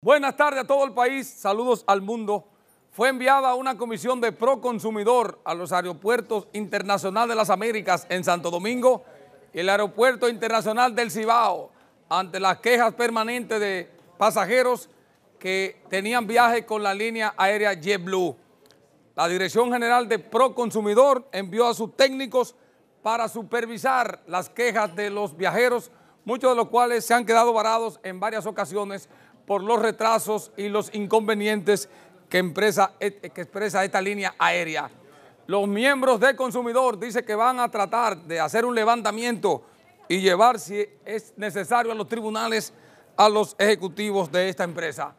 Buenas tardes a todo el país, saludos al mundo. Fue enviada una comisión de proconsumidor a los aeropuertos internacionales de las Américas en Santo Domingo y el aeropuerto internacional del Cibao ante las quejas permanentes de pasajeros que tenían viaje con la línea aérea JetBlue. La Dirección General de Consumidor envió a sus técnicos para supervisar las quejas de los viajeros, muchos de los cuales se han quedado varados en varias ocasiones por los retrasos y los inconvenientes que, empresa, que expresa esta línea aérea. Los miembros de consumidor dicen que van a tratar de hacer un levantamiento y llevar, si es necesario, a los tribunales a los ejecutivos de esta empresa.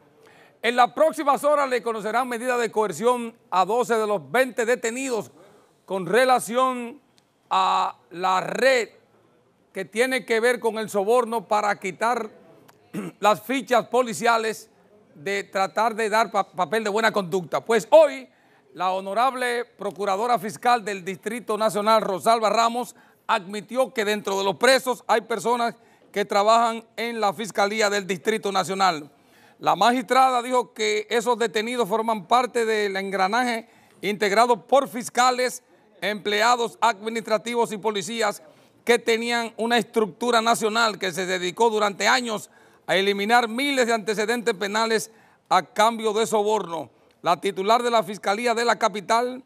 En las próximas horas le conocerán medidas de coerción a 12 de los 20 detenidos con relación a la red que tiene que ver con el soborno para quitar las fichas policiales de tratar de dar papel de buena conducta. Pues hoy la honorable Procuradora Fiscal del Distrito Nacional, Rosalba Ramos, admitió que dentro de los presos hay personas que trabajan en la Fiscalía del Distrito Nacional. La magistrada dijo que esos detenidos forman parte del engranaje integrado por fiscales, empleados administrativos y policías que tenían una estructura nacional que se dedicó durante años a eliminar miles de antecedentes penales a cambio de soborno. La titular de la Fiscalía de la Capital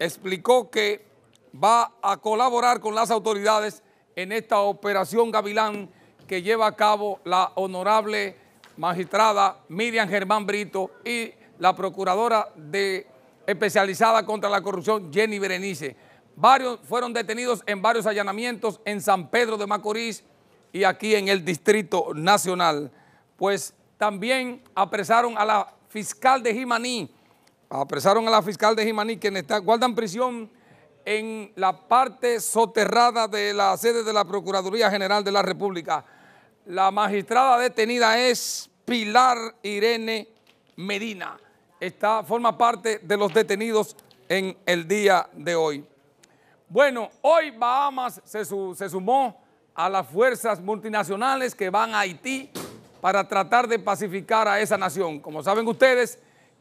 explicó que va a colaborar con las autoridades en esta operación Gavilán que lleva a cabo la honorable magistrada Miriam Germán Brito y la procuradora de, especializada contra la corrupción Jenny Berenice. Varios fueron detenidos en varios allanamientos en San Pedro de Macorís, y aquí en el Distrito Nacional. Pues también apresaron a la fiscal de Jimaní, apresaron a la fiscal de Jimaní, quien está, guardan prisión en la parte soterrada de la sede de la Procuraduría General de la República. La magistrada detenida es Pilar Irene Medina. Está, forma parte de los detenidos en el día de hoy. Bueno, hoy Bahamas se sumó a las fuerzas multinacionales que van a Haití para tratar de pacificar a esa nación. Como saben ustedes,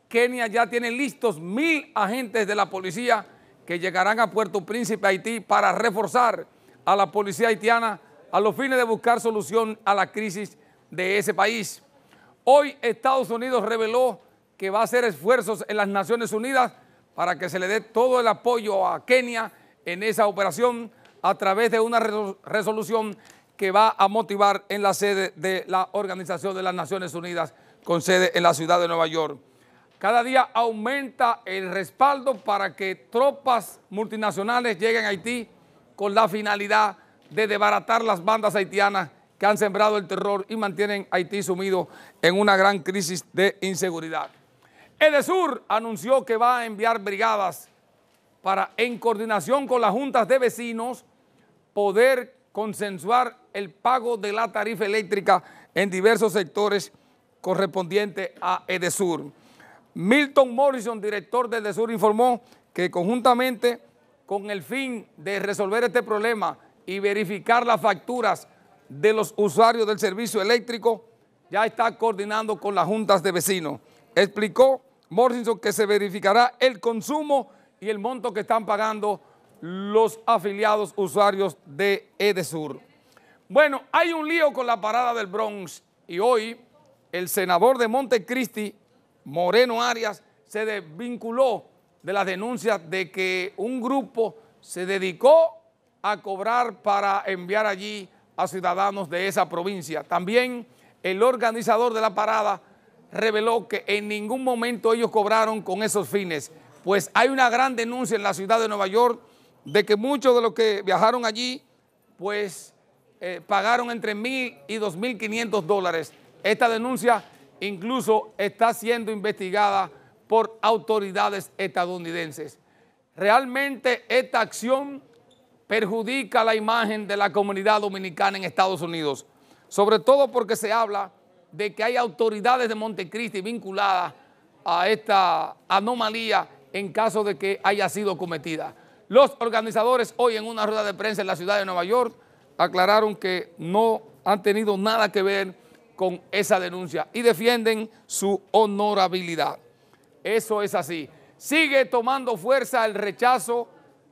Kenia ya tiene listos mil agentes de la policía que llegarán a Puerto Príncipe, Haití, para reforzar a la policía haitiana a los fines de buscar solución a la crisis de ese país. Hoy Estados Unidos reveló que va a hacer esfuerzos en las Naciones Unidas para que se le dé todo el apoyo a Kenia en esa operación a través de una resolución que va a motivar en la sede de la Organización de las Naciones Unidas con sede en la ciudad de Nueva York. Cada día aumenta el respaldo para que tropas multinacionales lleguen a Haití con la finalidad de desbaratar las bandas haitianas que han sembrado el terror y mantienen a Haití sumido en una gran crisis de inseguridad. EDESUR anunció que va a enviar brigadas para, en coordinación con las juntas de vecinos, poder consensuar el pago de la tarifa eléctrica en diversos sectores correspondientes a Edesur. Milton Morrison, director de Edesur, informó que conjuntamente con el fin de resolver este problema y verificar las facturas de los usuarios del servicio eléctrico, ya está coordinando con las juntas de vecinos. Explicó Morrison que se verificará el consumo y el monto que están pagando los afiliados usuarios de Edesur. Bueno, hay un lío con la parada del Bronx y hoy el senador de Montecristi, Moreno Arias, se desvinculó de las denuncia de que un grupo se dedicó a cobrar para enviar allí a ciudadanos de esa provincia. También el organizador de la parada reveló que en ningún momento ellos cobraron con esos fines, pues hay una gran denuncia en la ciudad de Nueva York de que muchos de los que viajaron allí, pues eh, pagaron entre mil y dos mil quinientos dólares. Esta denuncia incluso está siendo investigada por autoridades estadounidenses. Realmente esta acción perjudica la imagen de la comunidad dominicana en Estados Unidos, sobre todo porque se habla de que hay autoridades de Montecristi vinculadas a esta anomalía en caso de que haya sido cometida. Los organizadores hoy en una rueda de prensa en la ciudad de Nueva York aclararon que no han tenido nada que ver con esa denuncia y defienden su honorabilidad. Eso es así. Sigue tomando fuerza el rechazo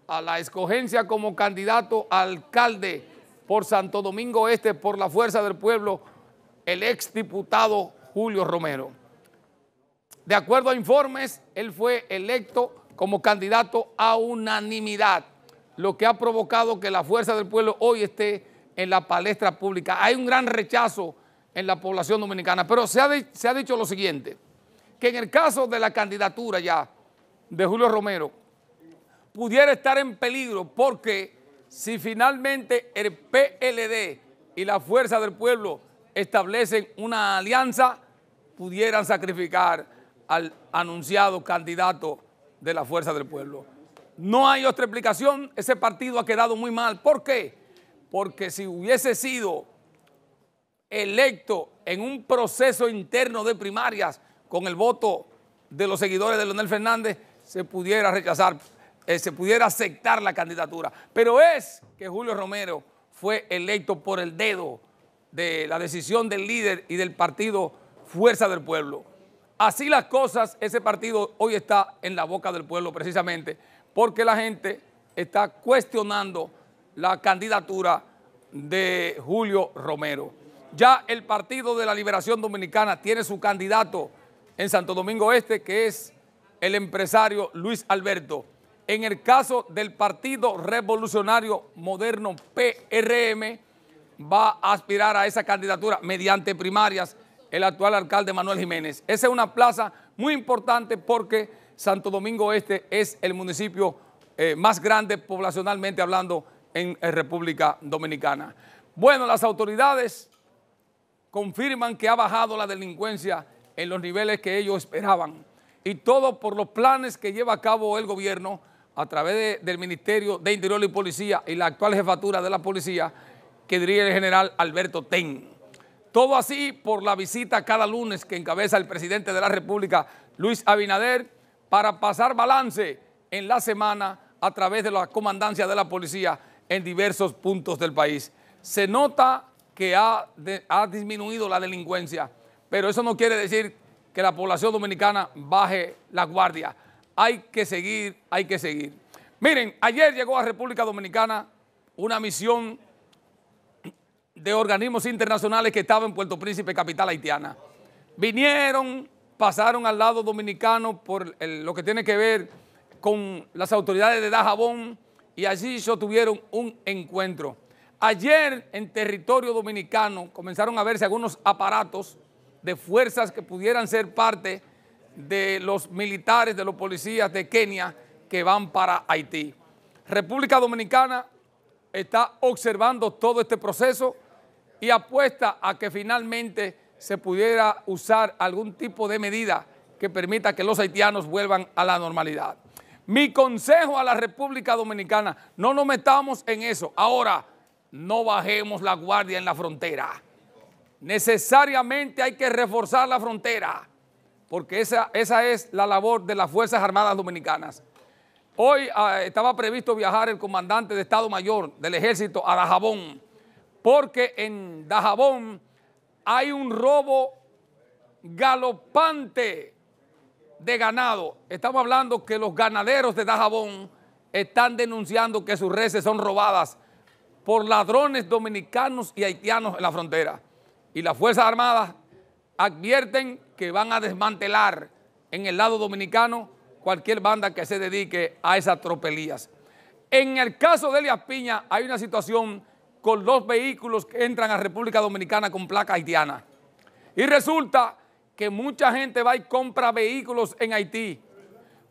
a la escogencia como candidato alcalde por Santo Domingo Este por la fuerza del pueblo el exdiputado Julio Romero. De acuerdo a informes, él fue electo como candidato a unanimidad, lo que ha provocado que la fuerza del pueblo hoy esté en la palestra pública. Hay un gran rechazo en la población dominicana, pero se ha, dicho lo siguiente, que en el caso de la candidatura ya de Julio Romero, pudiera estar en peligro porque si finalmente el PLD y la Fuerza del Pueblo establecen una alianza, pudieran sacrificar al anunciado candidato de la fuerza del pueblo. No hay otra explicación, ese partido ha quedado muy mal. ¿Por qué? Porque si hubiese sido electo en un proceso interno de primarias con el voto de los seguidores de Leonel Fernández, se pudiera rechazar, eh, se pudiera aceptar la candidatura. Pero es que Julio Romero fue electo por el dedo de la decisión del líder y del partido Fuerza del Pueblo. Así las cosas, ese partido hoy está en la boca del pueblo precisamente porque la gente está cuestionando la candidatura de Julio Romero. Ya el Partido de la Liberación Dominicana tiene su candidato en Santo Domingo Este, que es el empresario Luis Alberto. En el caso del Partido Revolucionario Moderno PRM, va a aspirar a esa candidatura mediante primarias el actual alcalde Manuel Jiménez. Esa es una plaza muy importante porque Santo Domingo Este es el municipio eh, más grande poblacionalmente hablando en, eh, República Dominicana. Bueno, las autoridades confirman que ha bajado la delincuencia en los niveles que ellos esperaban y todo por los planes que lleva a cabo el gobierno a través del Ministerio de Interior y Policía y la actual jefatura de la policía que dirige el general Alberto Ten. Todo así por la visita cada lunes que encabeza el presidente de la República, Luis Abinader, para pasar balance en la semana a través de la comandancia de la policía en diversos puntos del país. Se nota que ha, disminuido la delincuencia, pero eso no quiere decir que la población dominicana baje la guardia. Hay que seguir, hay que seguir. Miren, ayer llegó a República Dominicana una misión de organismos internacionales que estaba en Puerto Príncipe, capital haitiana. Vinieron, pasaron al lado dominicano por lo que tiene que ver con las autoridades de Dajabón y allí tuvieron un encuentro. Ayer en territorio dominicano comenzaron a verse algunos aparatos de fuerzas que pudieran ser parte de los militares, de los policías de Kenia que van para Haití. República Dominicana está observando todo este proceso y apuesta a que finalmente se pudiera usar algún tipo de medida que permita que los haitianos vuelvan a la normalidad. Mi consejo a la República Dominicana, no nos metamos en eso. Ahora, no bajemos la guardia en la frontera. Necesariamente hay que reforzar la frontera, porque esa, esa es la labor de las Fuerzas Armadas Dominicanas. Hoy ah, estaba previsto viajar el comandante de Estado Mayor del Ejército a Jabón porque en Dajabón hay un robo galopante de ganado. Estamos hablando que los ganaderos de Dajabón están denunciando que sus reses son robadas por ladrones dominicanos y haitianos en la frontera. Y las Fuerzas Armadas advierten que van a desmantelar en el lado dominicano cualquier banda que se dedique a esas tropelías. En el caso de Elias Piña hay una situación con dos vehículos que entran a República Dominicana con placa haitianas. Y resulta que mucha gente va y compra vehículos en Haití.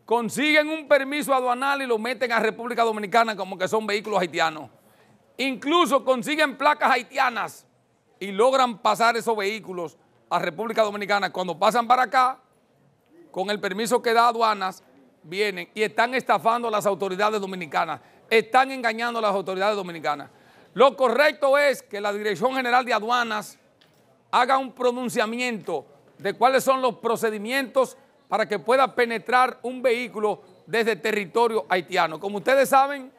Consiguen un permiso aduanal y lo meten a República Dominicana como que son vehículos haitianos. Incluso consiguen placas haitianas y logran pasar esos vehículos a República Dominicana. Cuando pasan para acá, con el permiso que da aduanas, vienen y están estafando a las autoridades dominicanas, están engañando a las autoridades dominicanas. Lo correcto es que la Dirección General de Aduanas haga un pronunciamiento de cuáles son los procedimientos para que pueda penetrar un vehículo desde territorio haitiano. Como ustedes saben,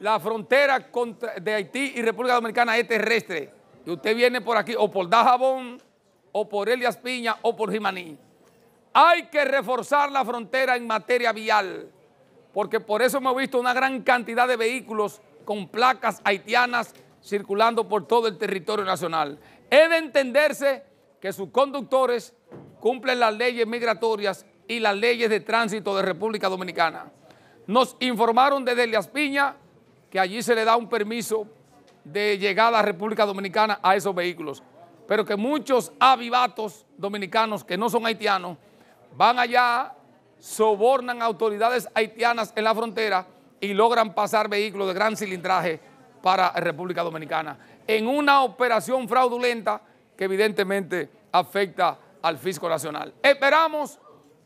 la frontera de Haití y República Dominicana es terrestre. Y usted viene por aquí o por Dajabón, o por Elias Piña, o por Jimaní. Hay que reforzar la frontera en materia vial, porque por eso hemos visto una gran cantidad de vehículos con placas haitianas circulando por todo el territorio nacional. he de entenderse que sus conductores cumplen las leyes migratorias y las leyes de tránsito de República Dominicana. Nos informaron desde Elias Piña que allí se le da un permiso de llegada a República Dominicana a esos vehículos, pero que muchos avivatos dominicanos que no son haitianos van allá, sobornan a autoridades haitianas en la frontera y logran pasar vehículos de gran cilindraje para República Dominicana en una operación fraudulenta que evidentemente afecta al fisco nacional. Esperamos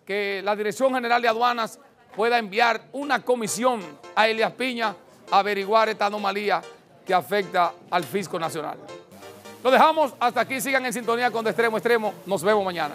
que la Dirección General de Aduanas pueda enviar una comisión a Elias Piña a averiguar esta anomalía que afecta al fisco nacional. Lo dejamos hasta aquí, sigan en sintonía con De Extremo Extremo, nos vemos mañana.